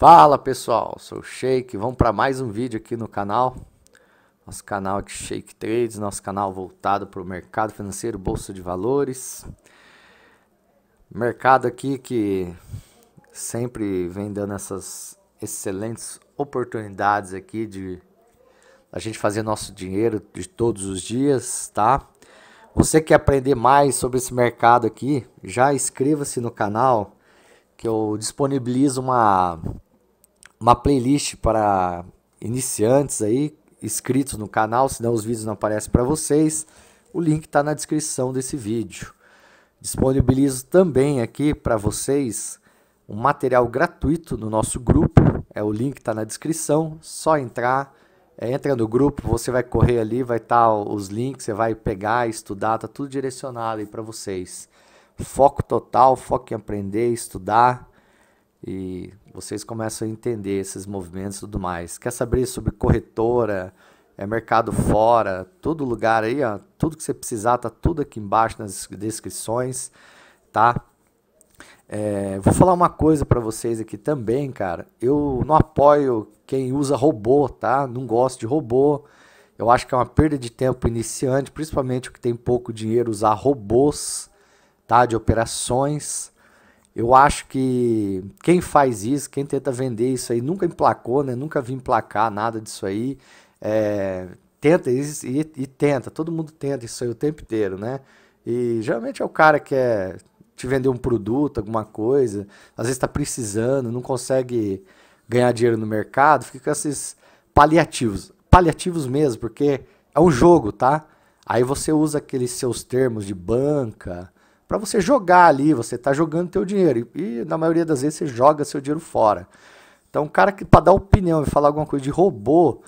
Fala pessoal, sou o Shake, vamos para mais um vídeo aqui no canal. Nosso canal de Shake Trades, nosso canal voltado para o mercado financeiro, bolsa de valores. Mercado aqui que sempre vem dando essas excelentes oportunidades aqui de a gente fazer nosso dinheiro de todos os dias, tá? Você quer aprender mais sobre esse mercado aqui, já inscreva-se no canal que eu disponibilizo uma uma playlist para iniciantes aí, inscritos no canal, senão os vídeos não aparecem para vocês. O link está na descrição desse vídeo. Disponibilizo também aqui para vocês um material gratuito no nosso grupo. É o link está na descrição, só entrar, é, entra no grupo, você vai correr ali, vai estar tá os links, você vai pegar, estudar, tá tudo direcionado aí para vocês. Foco total, foco em aprender, estudar e vocês começam a entender esses movimentos e tudo mais. Quer saber sobre corretora, é mercado fora, todo lugar aí, ó, tudo que você precisar, tá tudo aqui embaixo nas descrições, tá? É, vou falar uma coisa para vocês aqui também, cara. Eu não apoio quem usa robô, tá? Não gosto de robô. Eu acho que é uma perda de tempo iniciante, principalmente o que tem pouco dinheiro, usar robôs, tá? De operações. Eu acho que quem faz isso, quem tenta vender isso aí, nunca emplacou, né? Nunca vi emplacar nada disso aí. É, tenta e, e, tenta, todo mundo tenta isso aí o tempo inteiro, né? E geralmente é o cara que quer te vender um produto, alguma coisa, às vezes está precisando, não consegue ganhar dinheiro no mercado, fica com esses paliativos. Paliativos mesmo, porque é um jogo, tá? Aí você usa aqueles seus termos de banca, para você jogar ali, você está jogando teu dinheiro. E, e, na maioria das vezes você joga seu dinheiro fora. Então, cara que para dar opinião e falar alguma coisa de robô,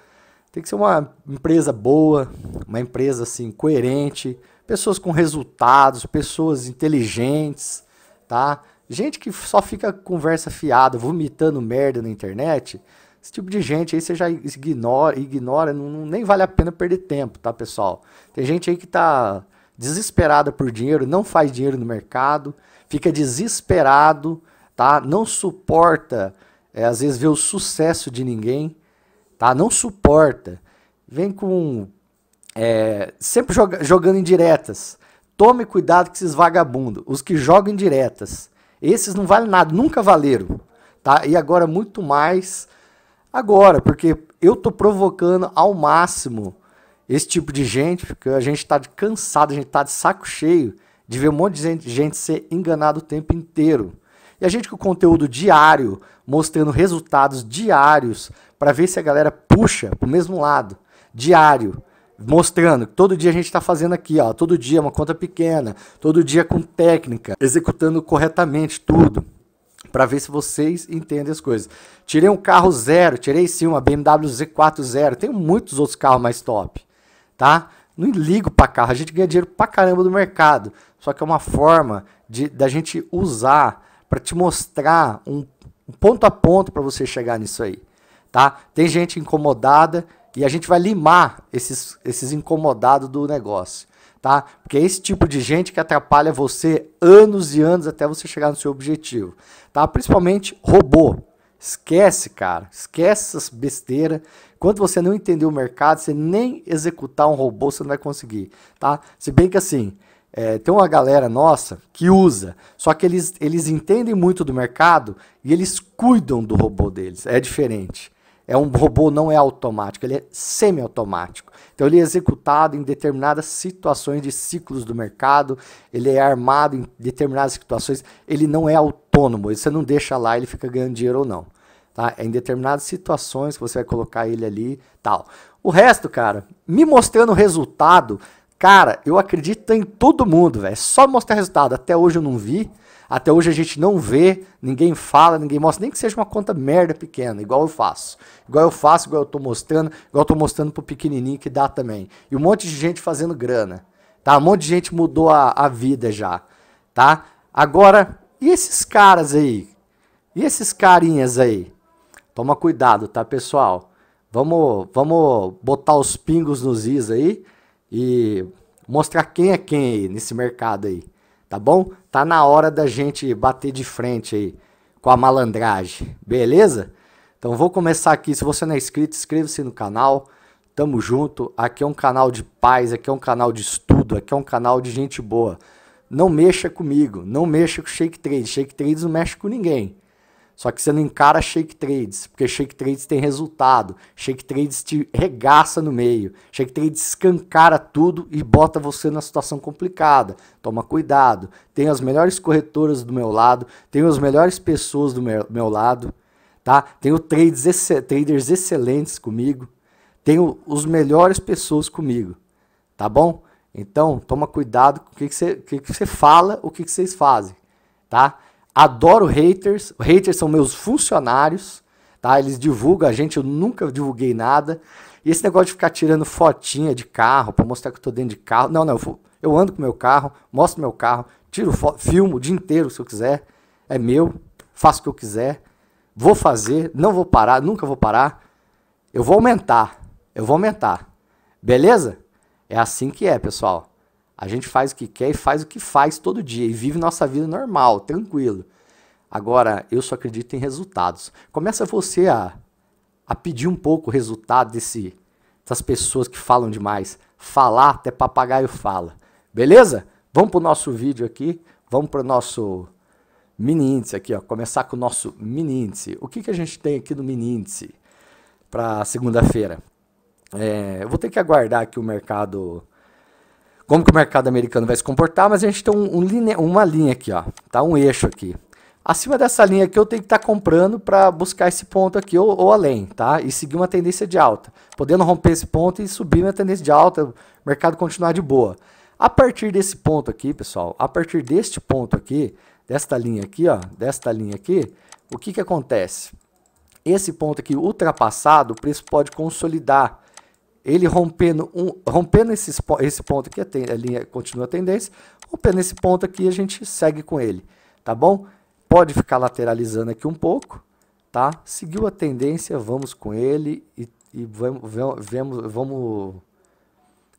tem que ser uma empresa boa, uma empresa assim coerente, pessoas com resultados, pessoas inteligentes, tá? Gente que só fica conversa fiada, vomitando merda na internet, esse tipo de gente aí você já ignora, ignora, não, nem vale a pena perder tempo, tá, pessoal? Tem gente aí que tá desesperada por dinheiro, não faz dinheiro no mercado, fica desesperado, tá? Não suporta, é, às vezes ver o sucesso de ninguém, tá? Não suporta. Vem com é, sempre joga, jogando em diretas. Tome cuidado com esses vagabundos, os que jogam em diretas. Esses não valem nada, nunca valeram, tá? E agora muito mais agora, porque eu tô provocando ao máximo esse tipo de gente, porque a gente está cansado, a gente está de saco cheio de ver um monte de gente ser enganado o tempo inteiro. E a gente com conteúdo diário, mostrando resultados diários, para ver se a galera puxa para o mesmo lado, diário. Mostrando que todo dia a gente está fazendo aqui, ó, todo dia uma conta pequena, todo dia com técnica, executando corretamente tudo para ver se vocês entendem as coisas. Tirei um carro zero, tirei sim uma BMW Z4 zero, tenho muitos outros carros mais top tá? Não ligo para carro, a gente ganha dinheiro pra caramba do mercado. Só que é uma forma de da gente usar para te mostrar um, um ponto a ponto para você chegar nisso aí, tá? Tem gente incomodada e a gente vai limar esses esses incomodados do negócio, tá? Porque é esse tipo de gente que atrapalha você anos e anos até você chegar no seu objetivo, tá? Principalmente robô, Esquece, cara. Esquece essas besteiras. Quando você não entender o mercado, você nem executar um robô, você não vai conseguir, tá? Se bem que assim, é, tem uma galera nossa que usa, só que eles, eles entendem muito do mercado e eles cuidam do robô deles. É diferente. É um robô não é automático, ele é semi-automático. Então ele é executado em determinadas situações de ciclos do mercado, ele é armado em determinadas situações, ele não é automático autônomo, você não deixa lá ele fica ganhando dinheiro ou não. Tá? É em determinadas situações que você vai colocar ele ali tal. O resto, cara, me mostrando resultado, cara, eu acredito em todo mundo, velho. É só mostrar resultado. Até hoje eu não vi. Até hoje a gente não vê, ninguém fala, ninguém mostra, nem que seja uma conta merda pequena, igual eu faço. Igual eu faço, igual eu tô mostrando, igual eu tô mostrando pro pequenininho que dá também. E um monte de gente fazendo grana, tá? Um monte de gente mudou a, a vida já, tá? Agora, e esses caras aí? E esses carinhas aí? Toma cuidado, tá, pessoal? Vamos, vamos botar os pingos nos is aí e mostrar quem é quem aí nesse mercado aí, tá bom? Tá na hora da gente bater de frente aí com a malandragem, beleza? Então vou começar aqui. Se você não é inscrito, inscreva-se no canal. Tamo junto. Aqui é um canal de paz, aqui é um canal de estudo, aqui é um canal de gente boa não mexa comigo, não mexa com shake trades. Shake trades não mexe com ninguém. Só que você não encara shake trades, porque shake trades tem resultado. Shake trades te regaça no meio. Shake trades escancara tudo e bota você na situação complicada. Toma cuidado. Tem as melhores corretoras do meu lado, tem as melhores pessoas do meu, meu lado, tá? Tenho trades, ex traders excelentes comigo, tenho os melhores pessoas comigo, tá bom? Então, toma cuidado com o que, você, que, que você fala, o que, que vocês fazem, tá? Adoro haters, haters são meus funcionários, tá? Eles divulgam a gente, eu nunca divulguei nada. E esse negócio de ficar tirando fotinha de carro para mostrar que eu tô dentro de carro, não, não, eu, eu ando com meu carro, mostro meu carro, tiro foto, filmo o dia inteiro se eu quiser, é meu, faço o que eu quiser, vou fazer, não vou parar, nunca vou parar. Eu vou aumentar, eu vou aumentar. Beleza? É assim que é, pessoal. A gente faz o que quer e faz o que faz todo dia e vive nossa vida normal, tranquilo. Agora, eu só acredito em resultados. Começa você a, a pedir um pouco o resultado desse, dessas pessoas que falam demais. Falar até papagaio fala. Beleza? Vamos para o nosso vídeo aqui. Vamos para o nosso mini índice aqui. Ó. Começar com o nosso mini índice. O que, que a gente tem aqui no mini índice para segunda-feira? É, eu vou ter que aguardar que o mercado. Como que o mercado americano vai se comportar, mas a gente tem um, um uma linha aqui, ó, tá? Um eixo aqui. Acima dessa linha aqui eu tenho que estar tá comprando para buscar esse ponto aqui ou, ou, além, tá? E seguir uma tendência de alta. Podendo romper esse ponto e subir uma tendência de alta, o mercado continuar de boa. A partir desse ponto aqui, pessoal, a partir deste ponto aqui, desta linha aqui, ó, desta linha aqui, o que que acontece? Esse ponto aqui ultrapassado, o preço pode consolidar ele rompendo, um, rompendo esses, esse ponto aqui, a, linha continua a tendência, rompendo esse ponto aqui, a gente segue com ele, tá bom? Pode ficar lateralizando aqui um pouco, tá? Seguiu a tendência, vamos com ele e, e vamos, vamos, vamos,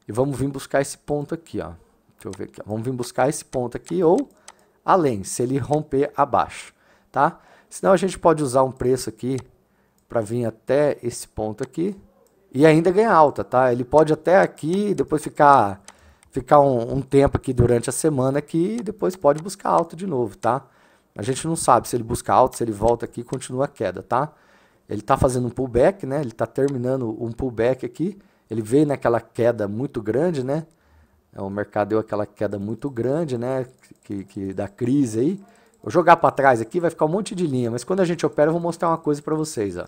e vamos vir buscar esse ponto aqui, ó. Deixa eu ver aqui, ó. vamos vir buscar esse ponto aqui ou além, se ele romper abaixo, tá? Senão a gente pode usar um preço aqui para vir até esse ponto aqui, e ainda ganha alta, tá? Ele pode até aqui, depois ficar ficar um, um tempo aqui durante a semana aqui e depois pode buscar alta de novo, tá? A gente não sabe se ele busca alta, se ele volta aqui e continua a queda, tá? Ele está fazendo um pullback, né? Ele está terminando um pullback aqui. Ele veio naquela queda muito grande, né? É, o mercado deu aquela queda muito grande, né? Que, que da crise aí. Vou jogar para trás aqui, vai ficar um monte de linha. Mas quando a gente opera, eu vou mostrar uma coisa para vocês, ó.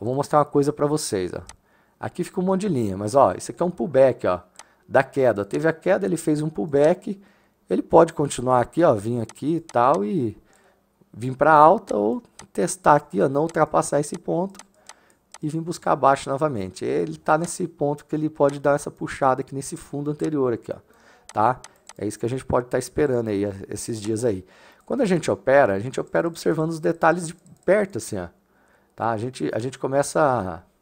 Eu vou mostrar uma coisa para vocês, ó. Aqui fica um monte de linha, mas ó, isso aqui é um pullback ó, da queda. Teve a queda, ele fez um pullback, ele pode continuar aqui, ó, vir aqui e tal, e vir para alta ou testar aqui, ó, não ultrapassar esse ponto e vir buscar abaixo novamente. Ele está nesse ponto que ele pode dar essa puxada aqui nesse fundo anterior aqui, ó, tá? É isso que a gente pode estar tá esperando aí esses dias aí. Quando a gente opera, a gente opera observando os detalhes de perto assim, ó, tá? A gente a gente começa a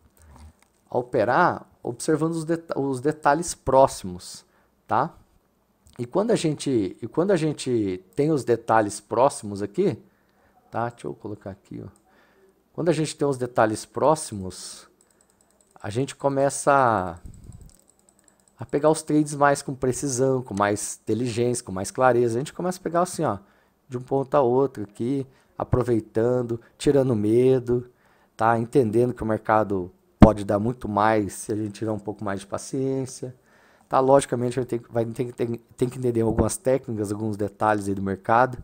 a operar observando os, deta os detalhes próximos, tá? E quando a gente e quando a gente tem os detalhes próximos aqui, tá? Deixa eu colocar aqui, ó. Quando a gente tem os detalhes próximos, a gente começa a, a pegar os trades mais com precisão, com mais inteligência, com mais clareza. A gente começa a pegar assim, ó, de um ponto a outro aqui, aproveitando, tirando medo, tá? Entendendo que o mercado pode dar muito mais se a gente tiver um pouco mais de paciência. Tá? Logicamente, a gente vai, ter tem que entender algumas técnicas, alguns detalhes aí do mercado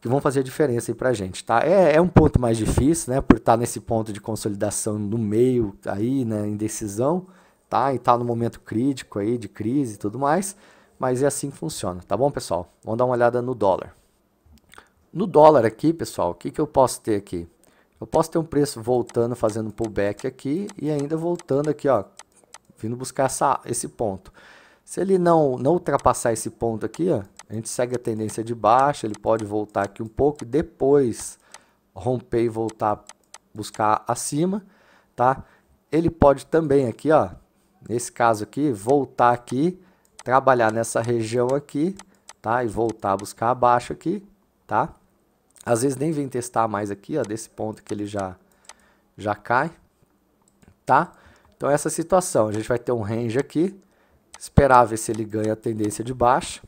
que vão fazer a diferença aí para a gente. Tá? É, é um ponto mais difícil, né? por estar tá nesse ponto de consolidação no meio, aí, né? indecisão, tá? e tá no momento crítico aí, de crise e tudo mais. Mas é assim que funciona, tá bom, pessoal? Vamos dar uma olhada no dólar. No dólar aqui, pessoal, o que, que eu posso ter aqui? Eu posso ter um preço voltando, fazendo um pullback aqui e ainda voltando aqui, ó, vindo buscar essa, esse ponto. Se ele não, não ultrapassar esse ponto aqui, ó, a gente segue a tendência de baixa, ele pode voltar aqui um pouco e depois romper e voltar buscar acima, tá? Ele pode também aqui, ó, nesse caso aqui, voltar aqui, trabalhar nessa região aqui, tá? E voltar a buscar abaixo aqui, tá? Às vezes nem vem testar mais aqui, ó, desse ponto que ele já, já cai, tá? Então essa situação, a gente vai ter um range aqui, esperar ver se ele ganha a tendência de baixa,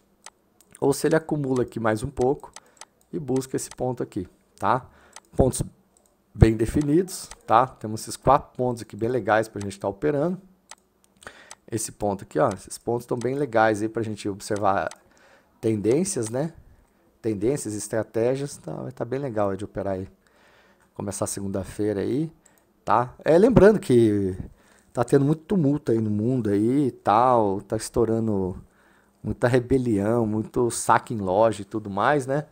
ou se ele acumula aqui mais um pouco e busca esse ponto aqui, tá? Pontos bem definidos, tá? Temos esses quatro pontos aqui bem legais para a gente estar tá operando. Esse ponto aqui, ó, esses pontos estão bem legais aí para a gente observar tendências, né? tendências, estratégias, tá, tá bem legal de operar aí. Começar segunda-feira aí, tá? É, lembrando que tá tendo muito tumulto aí no mundo aí e tal, tá estourando muita rebelião, muito saque em loja e tudo mais, né?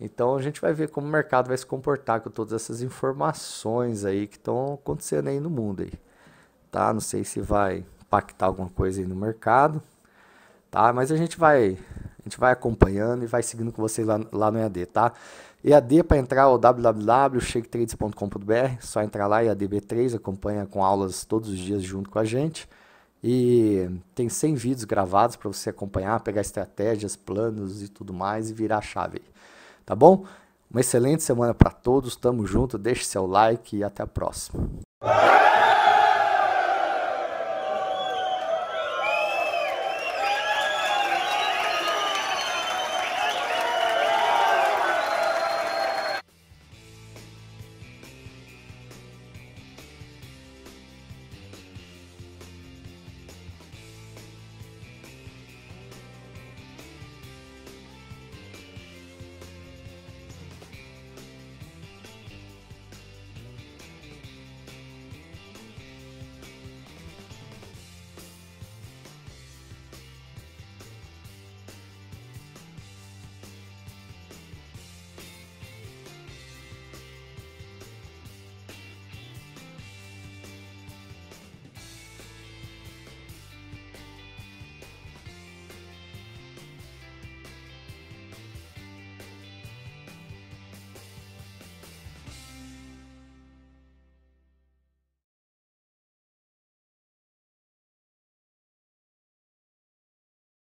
Então a gente vai ver como o mercado vai se comportar com todas essas informações aí que estão acontecendo aí no mundo aí, tá? Não sei se vai impactar alguma coisa aí no mercado, tá? Mas a gente vai a gente vai acompanhando e vai seguindo com vocês lá, lá no EAD, tá? EAD para entrar o www.shaketrades.com.br, só entrar lá e EADB3, acompanha com aulas todos os dias junto com a gente. E tem 100 vídeos gravados para você acompanhar, pegar estratégias, planos e tudo mais e virar a chave. Tá bom? Uma excelente semana para todos, tamo junto, deixe seu like e até a próxima.